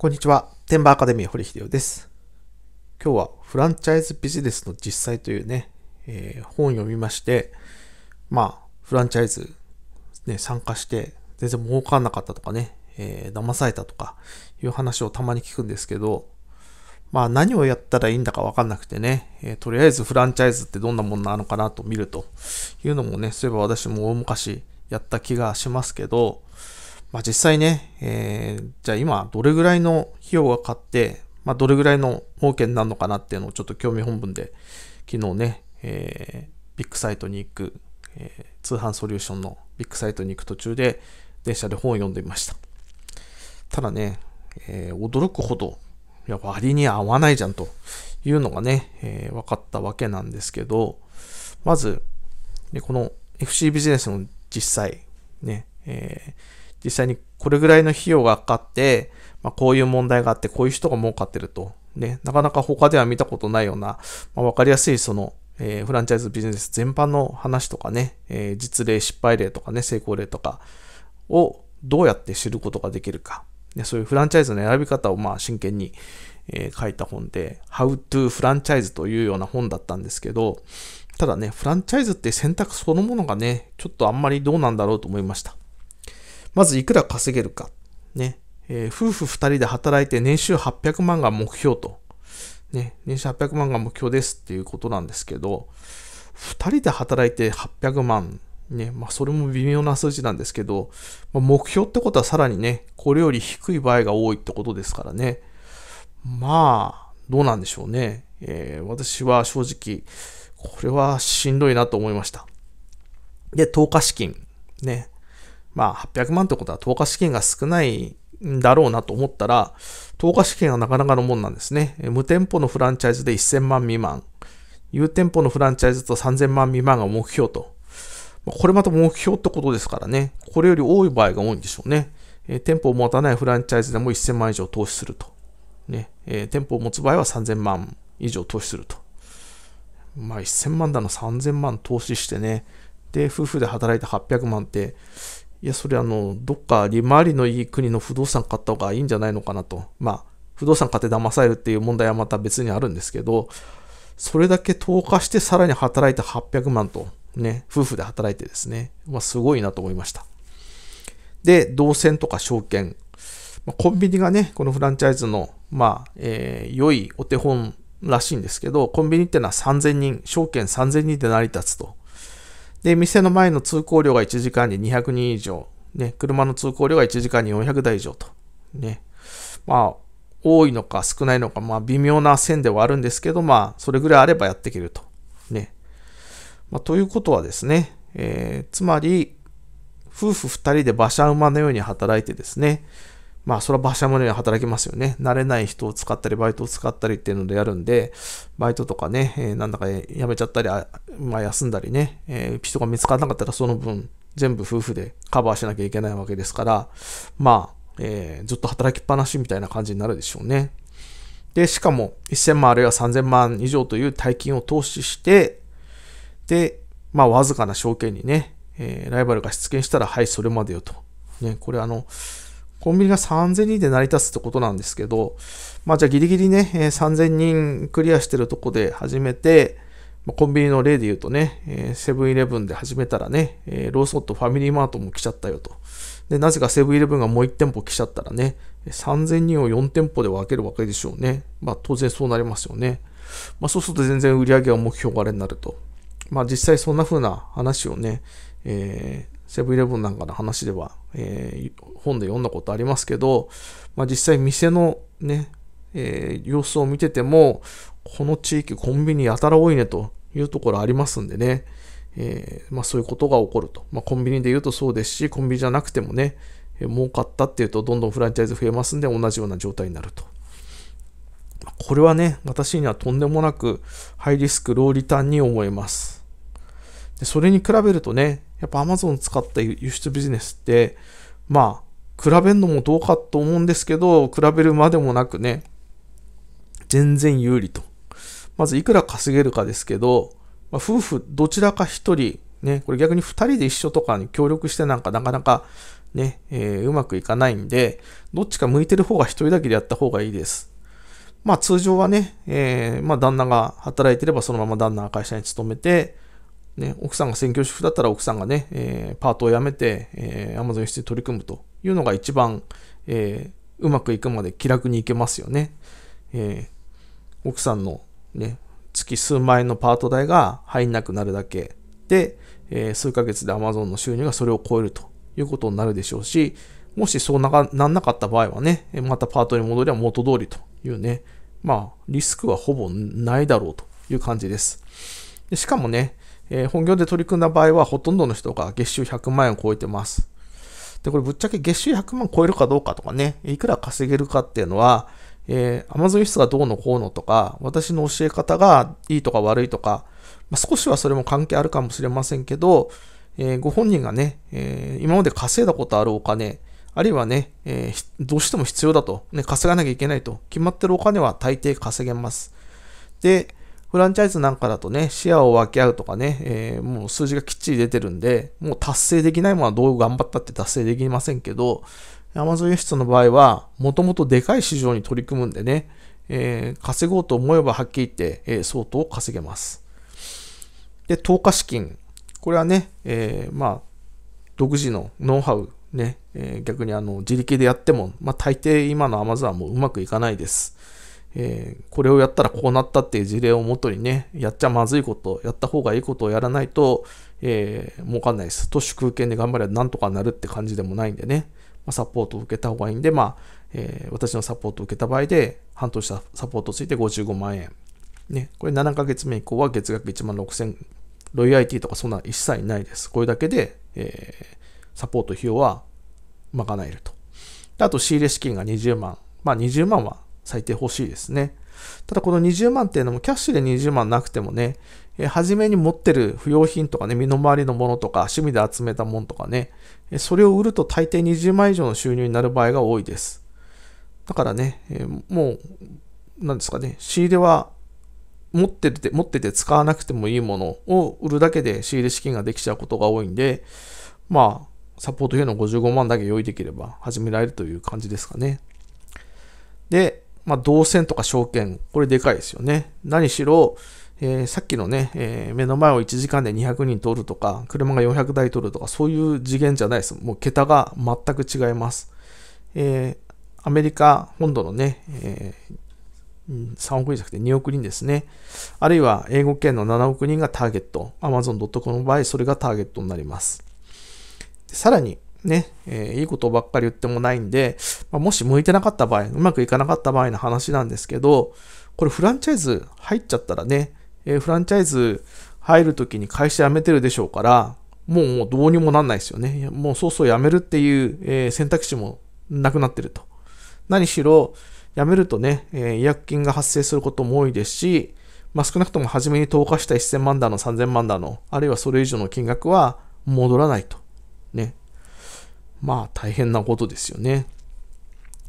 こんにちは。テンバーアカデミー堀秀夫です。今日はフランチャイズビジネスの実際というね、えー、本読みまして、まあ、フランチャイズ、ね、参加して全然儲かんなかったとかね、えー、騙されたとかいう話をたまに聞くんですけど、まあ何をやったらいいんだかわかんなくてね、えー、とりあえずフランチャイズってどんなもんなのかなと見るというのもね、そういえば私も大昔やった気がしますけど、まあ、実際ね、えー、じゃあ今どれぐらいの費用がかかって、まあ、どれぐらいの儲けになるのかなっていうのをちょっと興味本文で昨日ね、えー、ビッグサイトに行く、えー、通販ソリューションのビッグサイトに行く途中で電車で本を読んでみました。ただね、えー、驚くほど、いや、割に合わないじゃんというのがね、えー、分かったわけなんですけど、まず、ね、この FC ビジネスの実際、ね、えー実際にこれぐらいの費用がかかって、まあ、こういう問題があって、こういう人が儲かってると。ね、なかなか他では見たことないような、まあ、わかりやすいその、えー、フランチャイズビジネス全般の話とかね、えー、実例、失敗例とかね、成功例とかをどうやって知ることができるか。ね、そういうフランチャイズの選び方をまあ真剣に、えー、書いた本で、How to Franchise というような本だったんですけど、ただね、フランチャイズって選択そのものがね、ちょっとあんまりどうなんだろうと思いました。まずいくら稼げるか。ね。えー、夫婦2人で働いて年収800万が目標と。ね。年収800万が目標ですっていうことなんですけど、2人で働いて800万。ね。まあ、それも微妙な数字なんですけど、まあ、目標ってことはさらにね、これより低い場合が多いってことですからね。まあ、どうなんでしょうね。えー、私は正直、これはしんどいなと思いました。で、投下資金。ね。まあ800万ってことは投下資金が少ないんだろうなと思ったら、投下資金はなかなかのもんなんですね。無店舗のフランチャイズで1000万未満、有店舗のフランチャイズと3000万未満が目標と。これまた目標ってことですからね。これより多い場合が多いんでしょうね。えー、店舗を持たないフランチャイズでも1000万以上投資すると。ねえー、店舗を持つ場合は3000万以上投資すると。まあ1000万だの3000万投資してね。で、夫婦で働いて800万って、いや、それあの、どっか利回りのいい国の不動産買った方がいいんじゃないのかなと。まあ、不動産買って騙されるっていう問題はまた別にあるんですけど、それだけ投下してさらに働いて800万と、ね、夫婦で働いてですね、まあ、すごいなと思いました。で、動線とか証券。まあ、コンビニがね、このフランチャイズの、まあ、えー、良いお手本らしいんですけど、コンビニってのは3000人、証券3000人で成り立つと。で、店の前の通行量が1時間に200人以上、ね、車の通行量が1時間に400台以上と、ね、まあ、多いのか少ないのか、まあ、微妙な線ではあるんですけど、まあ、それぐらいあればやっていけると。ね。まあ、ということはですね、えー、つまり、夫婦2人で馬車馬のように働いてですね、まあ、それは馬車もに働きますよね。慣れない人を使ったり、バイトを使ったりっていうのでやるんで、バイトとかね、えー、なんだか辞めちゃったり、あまあ、休んだりね、えー、人が見つからなかったらその分、全部夫婦でカバーしなきゃいけないわけですから、まあ、えー、ずっと働きっぱなしみたいな感じになるでしょうね。で、しかも1000万あるいは3000万以上という大金を投資して、で、まあ、わずかな証券にね、えー、ライバルが出現したら、はい、それまでよと。ね、これあの、コンビニが3000人で成り立つってことなんですけど、まあじゃあギリギリね、3000人クリアしてるとこで始めて、コンビニの例で言うとね、セブンイレブンで始めたらね、ローソンとファミリーマートも来ちゃったよと。で、なぜかセブンイレブンがもう1店舗来ちゃったらね、3000人を4店舗で分けるわけでしょうね。まあ当然そうなりますよね。まあそうすると全然売り上げは目標があれになると。まあ実際そんな風な話をね、えー、セブンイレブンなんかの話では、えー、本で読んだことありますけど、まあ、実際店のね、えー、様子を見てても、この地域コンビニやたら多いねというところありますんでね、えー、まあ、そういうことが起こると。まあ、コンビニで言うとそうですし、コンビニじゃなくてもね、えー、儲かったっていうとどんどんフランチャイズ増えますんで同じような状態になると。これはね、私にはとんでもなくハイリスク、ローリターンに思えます。でそれに比べるとね、やっぱ Amazon 使った輸出ビジネスって、まあ、比べるのもどうかと思うんですけど、比べるまでもなくね、全然有利と。まずいくら稼げるかですけど、まあ、夫婦どちらか1人、ね、これ逆に2人で一緒とかに協力してなんかなかなかね、えー、うまくいかないんで、どっちか向いてる方が1人だけでやった方がいいです。まあ通常はね、えー、まあ旦那が働いてればそのまま旦那が会社に勤めて、ね、奥さんが専業主婦だったら奥さんがね、えー、パートを辞めて、えー、Amazon 室に取り組むというのが一番、えー、うまくいくまで気楽にいけますよね。えー、奥さんの、ね、月数万円のパート代が入んなくなるだけで、えー、数ヶ月で Amazon の収入がそれを超えるということになるでしょうし、もしそうなんなかった場合はね、またパートに戻りは元通りというね、まあ、リスクはほぼないだろうという感じです。でしかもね、えー、本業で取り組んだ場合は、ほとんどの人が月収100万円を超えてます。で、これぶっちゃけ月収100万超えるかどうかとかね、いくら稼げるかっていうのは、えー、Amazon 室がどうのこうのとか、私の教え方がいいとか悪いとか、まあ、少しはそれも関係あるかもしれませんけど、えー、ご本人がね、えー、今まで稼いだことあるお金、あるいはね、えー、どうしても必要だと、ね、稼がなきゃいけないと、決まってるお金は大抵稼げます。で、フランチャイズなんかだとね、シェアを分け合うとかね、えー、もう数字がきっちり出てるんで、もう達成できないものはどう頑張ったって達成できませんけど、アマゾン輸出の場合は、もともとでかい市場に取り組むんでね、えー、稼ごうと思えばはっきり言って、えー、相当稼げます。で、投下資金。これはね、えー、まあ、独自のノウハウ、ね、え逆にあの自力でやっても、まあ、大抵今のアマゾンはもううまくいかないです。えー、これをやったらこうなったっていう事例をもとにね、やっちゃまずいこと、やった方がいいことをやらないと、えー、儲かんないです。都市空間で頑張ればなんとかなるって感じでもないんでね、まあ、サポートを受けた方がいいんで、まあ、えー、私のサポートを受けた場合で、半年サポートついて55万円。ね、これ7ヶ月目以降は月額1万6000、ロイヤリティとかそんな一切ないです。これだけで、えー、サポート費用は賄えると。あと仕入れ資金が20万。まあ20万は最低欲しいですね。ただこの20万っていうのもキャッシュで20万なくてもね、えー、初めに持ってる不要品とかね、身の回りのものとか、趣味で集めたものとかね、えそれを売ると大抵20万以上の収入になる場合が多いです。だからね、えー、もう、なんですかね、仕入れは持ってて、持ってて使わなくてもいいものを売るだけで仕入れ資金ができちゃうことが多いんで、まあ、サポート費用の55万だけ用意できれば始められるという感じですかね。で、まあ、線とか証券、これでかいですよね。何しろ、えー、さっきのね、えー、目の前を1時間で200人通るとか、車が400台通るとか、そういう次元じゃないです。もう桁が全く違います。えー、アメリカ本土のね、えー、3億人じゃなくて2億人ですね。あるいは英語圏の7億人がターゲット。Amazon.com の場合、それがターゲットになります。さらに、ね、えー、いいことばっかり言ってもないんで、まあ、もし向いてなかった場合、うまくいかなかった場合の話なんですけど、これフランチャイズ入っちゃったらね、えー、フランチャイズ入るときに会社辞めてるでしょうから、もうもうどうにもなんないですよね。もうそうそう辞めるっていう、えー、選択肢もなくなってると。何しろ、辞めるとね、え違約金が発生することも多いですし、まあ、少なくとも初めに投下した1000万だの3000万だの、あるいはそれ以上の金額は戻らないと。ね、まあ大変なことですよね。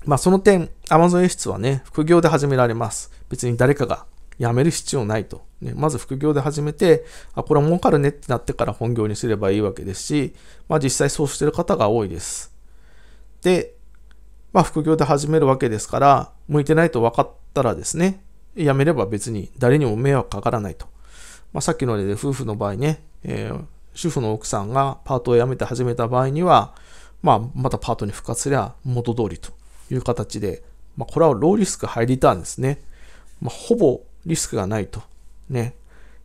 まあその点、Amazon 演出はね、副業で始められます。別に誰かが辞める必要ないと。ね、まず副業で始めて、あ、これは儲かるねってなってから本業にすればいいわけですし、まあ実際そうしてる方が多いです。で、まあ副業で始めるわけですから、向いてないと分かったらですね、辞めれば別に誰にも迷惑かからないと。まあさっきの例で夫婦の場合ね、えー、主婦の奥さんがパートを辞めて始めた場合には、まあ、またパートに復活すれば元通りという形で、まあ、これはローリスクハイリターンですね。まあ、ほぼリスクがないと。ね。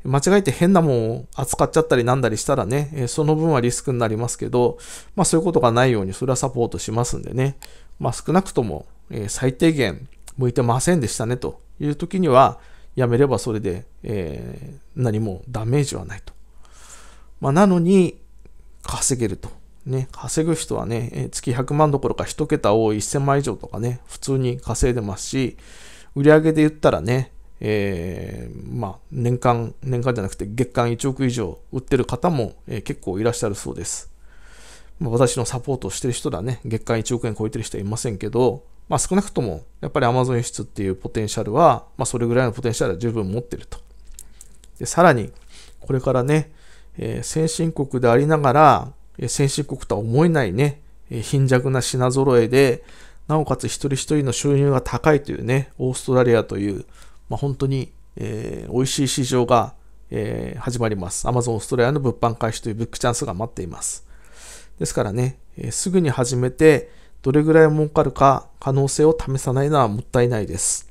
間違えて変なもんを扱っちゃったりなんだりしたらね、えその分はリスクになりますけど、まあそういうことがないようにそれはサポートしますんでね、まあ少なくとも、え最低限向いてませんでしたねという時には、やめればそれで、えー、何もダメージはないと。まあ、なのに稼げると。ね、稼ぐ人はね、月100万どころか1桁を1000万以上とかね、普通に稼いでますし、売上で言ったらね、えー、まあ、年間、年間じゃなくて月間1億以上売ってる方も、えー、結構いらっしゃるそうです。まあ、私のサポートをしてる人だね、月間1億円超えてる人はいませんけど、まあ、少なくとも、やっぱり Amazon 輸出っていうポテンシャルは、まあ、それぐらいのポテンシャルは十分持ってると。で、さらに、これからね、えー、先進国でありながら、先進国とは思えないね、貧弱な品揃えで、なおかつ一人一人の収入が高いというね、オーストラリアという、まあ、本当に、えー、美味しい市場が、えー、始まります。Amazon オーストラリアの物販開始というブックチャンスが待っています。ですからね、えー、すぐに始めて、どれぐらい儲かるか可能性を試さないのはもったいないです。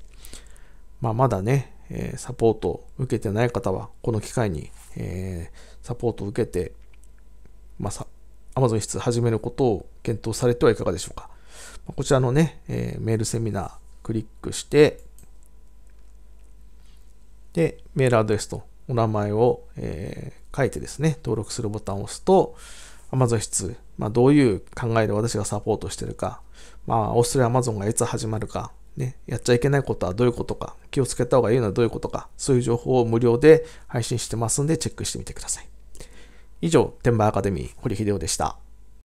まあ、まだね、えサポートを受けてない方は、この機会に、えサポートを受けて、まあ、Amazon 室始めることを検討されてはいかがでしょうか。こちらのね、えー、メールセミナークリックして、で、メールアドレスとお名前を、えー、書いてですね、登録するボタンを押すと、Amazon 室、まあ、どういう考えで私がサポートしてるか、まあ、オーストラリア Amazon がいつ始まるか、ね、やっちゃいけないことはどういうことか、気をつけた方がいいのはどういうことか、そういう情報を無料で配信してますんで、チェックしてみてください。以上、天馬アカデミー、堀秀夫でした。